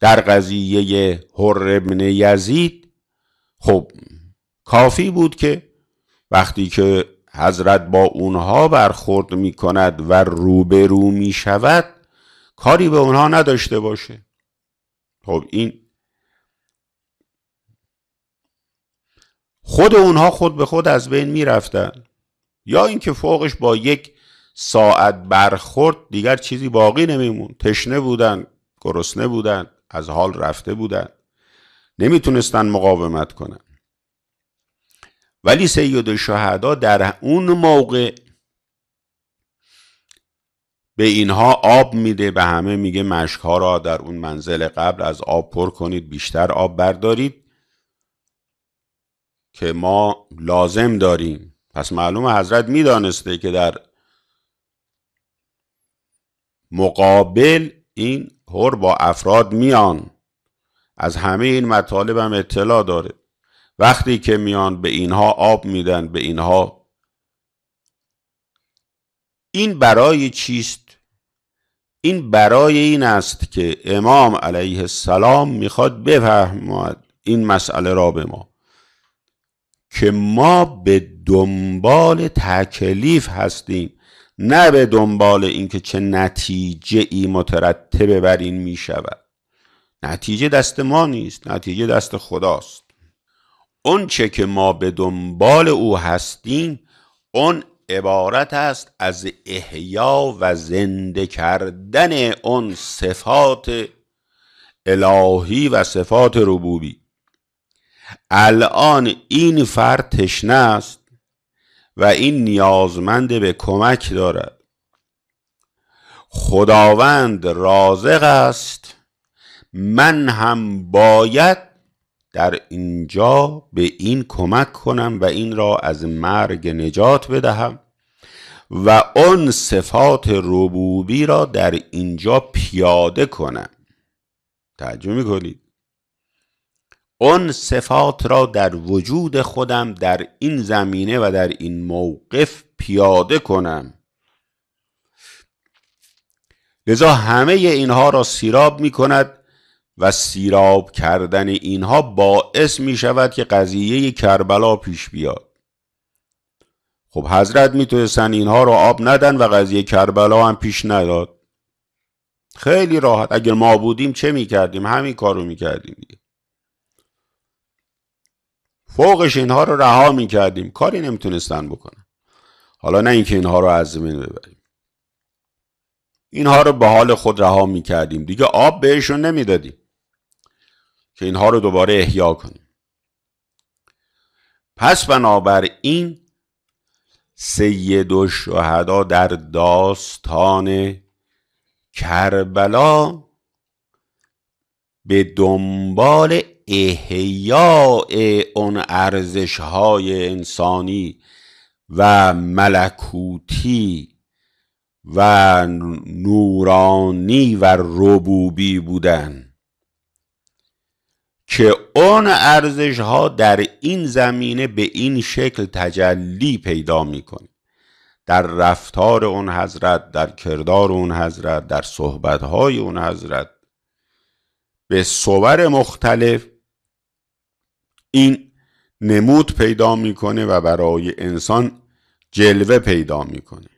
در قضیه حر ابن یزید خب کافی بود که وقتی که حضرت با اونها برخورد می کند و روبرو می شود کاری به اونها نداشته باشه خب این خود اونها خود به خود از بین می رفتن. یا اینکه فوقش با یک ساعت برخورد دیگر چیزی باقی نمیمون تشنه بودن گرسنه بودن از حال رفته بودن نمیتونستن مقاومت کنن ولی سید الشهدا در اون موقع به اینها آب میده به همه میگه مشکها را در اون منزل قبل از آب پر کنید بیشتر آب بردارید که ما لازم داریم پس معلوم حضرت میدانسته که در مقابل این هر با افراد میان از همه این مطالب هم اطلاع داره وقتی که میان به اینها آب میدن به اینها این برای چیست این برای این است که امام علیه السلام میخواد بفهمد این مسئله را به ما که ما به دنبال تکلیف هستیم نه به دنبال اینکه چه نتیجه ای مترتبه بر این می شود نتیجه دست ما نیست نتیجه دست خداست اون چه که ما به دنبال او هستیم اون عبارت است از احیا و زنده کردن اون صفات الهی و صفات ربوبی الان این فرد تشنه است و این نیازمند به کمک دارد خداوند رازق است من هم باید در اینجا به این کمک کنم و این را از مرگ نجات بدهم و آن صفات ربوبی را در اینجا پیاده کنم تعجب میکنید اون صفات را در وجود خودم در این زمینه و در این موقف پیاده کنم لذا همه اینها را سیراب می کند و سیراب کردن اینها باعث می شود که قضیه کربلا پیش بیاد خب حضرت میتونستن اینها را آب ندن و قضیه کربلا هم پیش نداد خیلی راحت اگر ما بودیم چه کردیم؟ همین کارو می کردیم فوقش اینها رو رها میکردیم کاری نمیتونستن بکنن حالا نه اینکه اینها رو از زمین ببریم اینها رو به حال خود رها میکردیم دیگه آب بهشون نمیدادیم که اینها رو دوباره احیا کنیم پس بنابراین سید و شهدا در داستان کربلا به دنبال احیاء اون ارزش های انسانی و ملکوتی و نورانی و ربوبی بودن که اون ارزش ها در این زمینه به این شکل تجلی پیدا میکنه در رفتار اون حضرت در کردار اون حضرت در صحبت های اون حضرت به صور مختلف این نمود پیدا میکنه و برای انسان جلوه پیدا میکنه